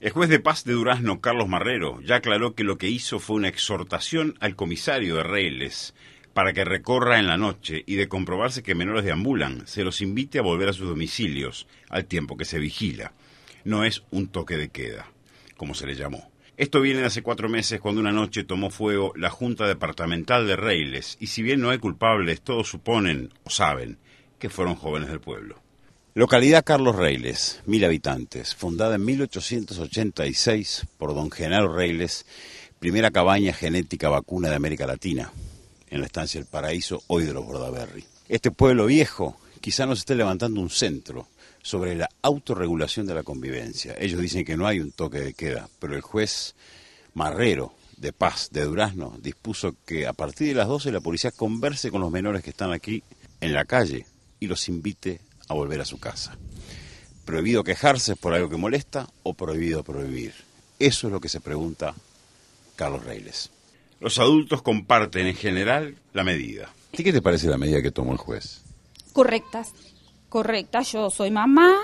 El juez de paz de Durazno, Carlos Marrero, ya aclaró que lo que hizo fue una exhortación al comisario de Reiles para que recorra en la noche y de comprobarse que menores deambulan, se los invite a volver a sus domicilios al tiempo que se vigila. No es un toque de queda, como se le llamó. Esto viene de hace cuatro meses cuando una noche tomó fuego la Junta Departamental de Reiles y si bien no hay culpables, todos suponen o saben que fueron jóvenes del pueblo. Localidad Carlos Reiles, mil habitantes, fundada en 1886 por don Genaro Reiles, primera cabaña genética vacuna de América Latina, en la estancia El Paraíso, hoy de los Bordaberry. Este pueblo viejo quizá nos esté levantando un centro sobre la autorregulación de la convivencia. Ellos dicen que no hay un toque de queda, pero el juez Marrero, de Paz, de Durazno, dispuso que a partir de las 12 la policía converse con los menores que están aquí en la calle y los invite a volver a su casa. Prohibido quejarse por algo que molesta o prohibido prohibir. Eso es lo que se pregunta Carlos Reyes. Los adultos comparten en general la medida. ¿Y qué te parece la medida que tomó el juez? Correctas, correctas. Yo soy mamá,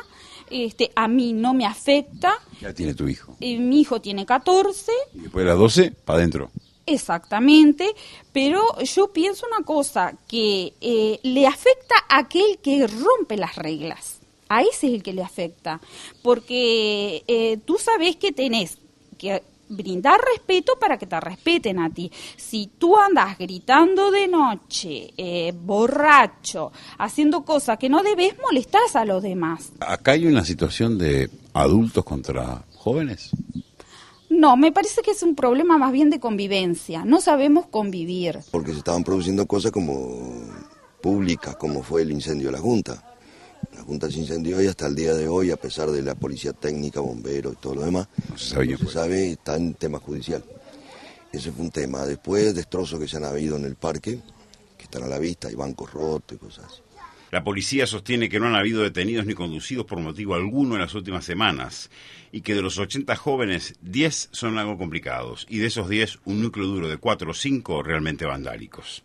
este, a mí no me afecta. ¿Ya tiene tu hijo? Eh, mi hijo tiene 14. ¿Y después de las 12, para adentro? Exactamente, pero yo pienso una cosa, que eh, le afecta a aquel que rompe las reglas, a ese es el que le afecta, porque eh, tú sabes que tenés que brindar respeto para que te respeten a ti. Si tú andas gritando de noche, eh, borracho, haciendo cosas que no debes, molestas a los demás. Acá hay una situación de adultos contra jóvenes. No, me parece que es un problema más bien de convivencia. No sabemos convivir. Porque se estaban produciendo cosas como públicas, como fue el incendio de la Junta. La Junta se incendió y hasta el día de hoy, a pesar de la policía técnica, bomberos y todo lo demás, se, sabe, está en tema judicial. Ese fue un tema. Después, destrozos que se han habido en el parque, que están a la vista, hay bancos rotos y cosas así. La policía sostiene que no han habido detenidos ni conducidos por motivo alguno en las últimas semanas y que de los 80 jóvenes, 10 son algo complicados y de esos 10, un núcleo duro de 4 o 5 realmente vandálicos.